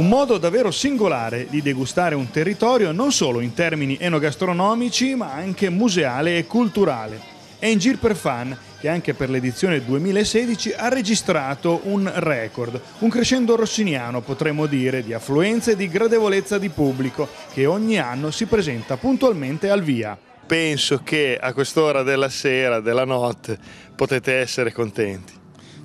Un modo davvero singolare di degustare un territorio non solo in termini enogastronomici ma anche museale e culturale. È in giro per fan che anche per l'edizione 2016 ha registrato un record, un crescendo rossiniano potremmo dire di affluenza e di gradevolezza di pubblico che ogni anno si presenta puntualmente al via. Penso che a quest'ora della sera, della notte, potete essere contenti.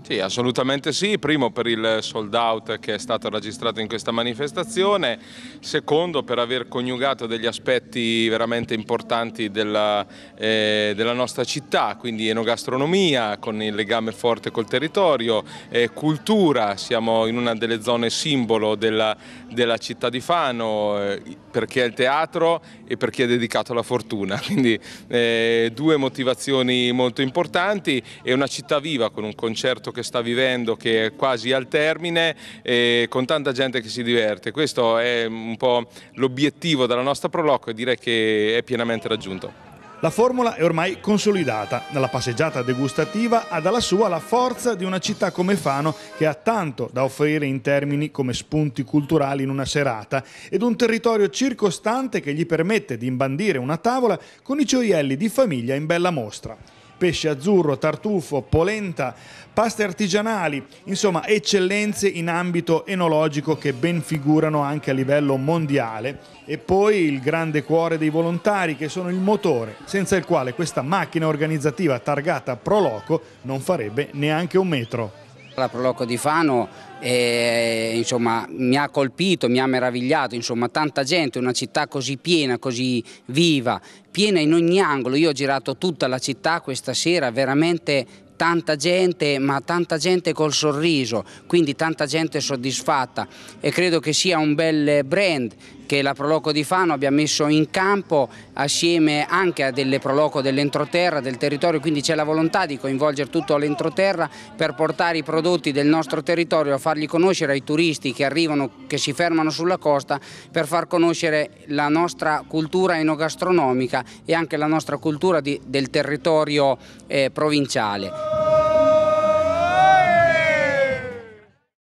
Sì, assolutamente sì. Primo per il sold out che è stato registrato in questa manifestazione, secondo per aver coniugato degli aspetti veramente importanti della, eh, della nostra città, quindi enogastronomia con il legame forte col territorio, eh, cultura, siamo in una delle zone simbolo della, della città di Fano eh, per chi è il teatro e per chi è dedicato alla fortuna, quindi eh, due motivazioni molto importanti e una città viva con un concerto che sta vivendo che è quasi al termine e con tanta gente che si diverte. Questo è un po' l'obiettivo della nostra Proloco e direi che è pienamente raggiunto. La formula è ormai consolidata, dalla passeggiata degustativa ha dalla sua la forza di una città come Fano che ha tanto da offrire in termini come spunti culturali in una serata ed un territorio circostante che gli permette di imbandire una tavola con i gioielli di famiglia in bella mostra pesce azzurro, tartufo, polenta, paste artigianali, insomma eccellenze in ambito enologico che ben figurano anche a livello mondiale e poi il grande cuore dei volontari che sono il motore senza il quale questa macchina organizzativa targata Proloco non farebbe neanche un metro. La Proloco di Fano e, insomma, mi ha colpito, mi ha meravigliato, insomma, tanta gente, una città così piena, così viva, piena in ogni angolo. Io ho girato tutta la città questa sera, veramente tanta gente, ma tanta gente col sorriso, quindi tanta gente soddisfatta e credo che sia un bel brand che la Proloco di Fano abbia messo in campo assieme anche a delle Proloco dell'entroterra, del territorio, quindi c'è la volontà di coinvolgere tutto l'entroterra per portare i prodotti del nostro territorio, a farli conoscere ai turisti che arrivano, che si fermano sulla costa, per far conoscere la nostra cultura enogastronomica e anche la nostra cultura di, del territorio eh, provinciale.